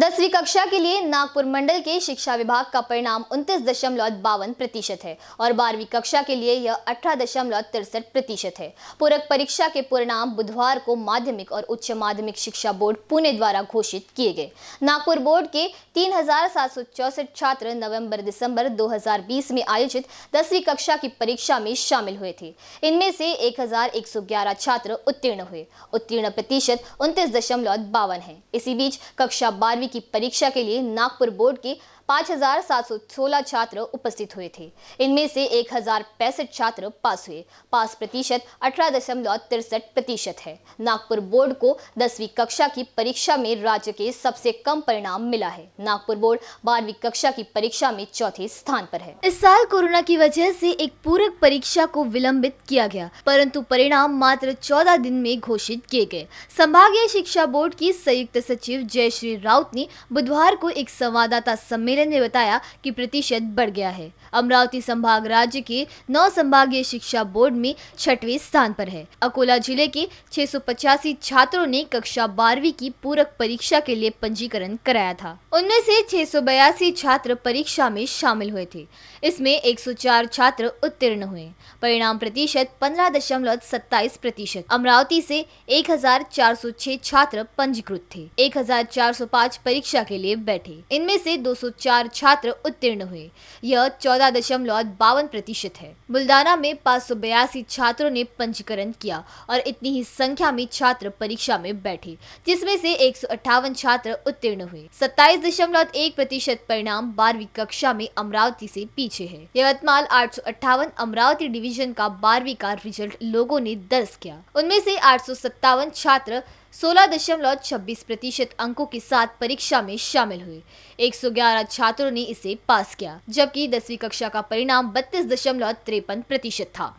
दसवीं कक्षा के लिए नागपुर मंडल के शिक्षा विभाग का परिणाम उनतीस दशमलव बावन प्रतिशत है और बारहवीं कक्षा के लिए यह अठारह दशमलव तिरसठ प्रतिशत है पूरक परीक्षा के परिणाम बुधवार को माध्यमिक और उच्च माध्यमिक शिक्षा बोर्ड पुणे द्वारा घोषित किए गए नागपुर बोर्ड के तीन छात्र नवम्बर दिसंबर दो में आयोजित दसवीं कक्षा की परीक्षा में शामिल हुए थे इनमें से एक छात्र उत्तीर्ण हुए उत्तीर्ण प्रतिशत उनतीस है इसी बीच कक्षा बारहवीं की परीक्षा के लिए नागपुर बोर्ड की 5,716 छात्र उपस्थित हुए थे इनमें से एक छात्र पास हुए पास प्रतिशत अठारह प्रतिशत है नागपुर बोर्ड को दसवीं कक्षा की परीक्षा में राज्य के सबसे कम परिणाम मिला है नागपुर बोर्ड बारहवीं कक्षा की परीक्षा में चौथे स्थान पर है इस साल कोरोना की वजह से एक पूरक परीक्षा को विलंबित किया गया परंतु परिणाम मात्र चौदह दिन में घोषित किए गए संभागीय शिक्षा बोर्ड की संयुक्त सचिव जयश्री राउत ने बुधवार को एक संवाददाता सम्मेलन सम्मेलन ने बताया कि प्रतिशत बढ़ गया है अमरावती संभाग राज्य के नौ संभागीय शिक्षा बोर्ड में छठवें स्थान पर है अकोला जिले के छह छात्रों ने कक्षा बारहवीं की पूरक परीक्षा के लिए पंजीकरण कराया था उनमें से छह छात्र परीक्षा में शामिल हुए थे इसमें 104 छात्र उत्तीर्ण हुए परिणाम प्रतिशत पंद्रह दशमलव सत्ताईस प्रतिशत अमरावती से 1406 छात्र पंजीकृत थे 1405 परीक्षा के लिए बैठे इनमें से चार छात्र उत्तीर्ण हुए यह चौदह दशमलव बावन प्रतिशत है बुल्दाना में पाँच सौ बयासी छात्रों ने पंजीकरण किया और इतनी ही संख्या में छात्र परीक्षा में बैठे जिसमें से एक सौ छात्र उत्तीर्ण हुए सत्ताईस दशमलव एक प्रतिशत परिणाम बारहवीं कक्षा में अमरावती से पीछे है यवतमाल आठ अमरावती डिवीजन का बारहवीं का रिजल्ट लोगों ने दर्ज किया उनमें से आठ छात्र सोलह दशमलव छब्बीस प्रतिशत अंकों के साथ परीक्षा में शामिल हुए 111 छात्रों ने इसे पास किया जबकि दसवीं कक्षा का परिणाम बत्तीस दशमलव तिरपन प्रतिशत था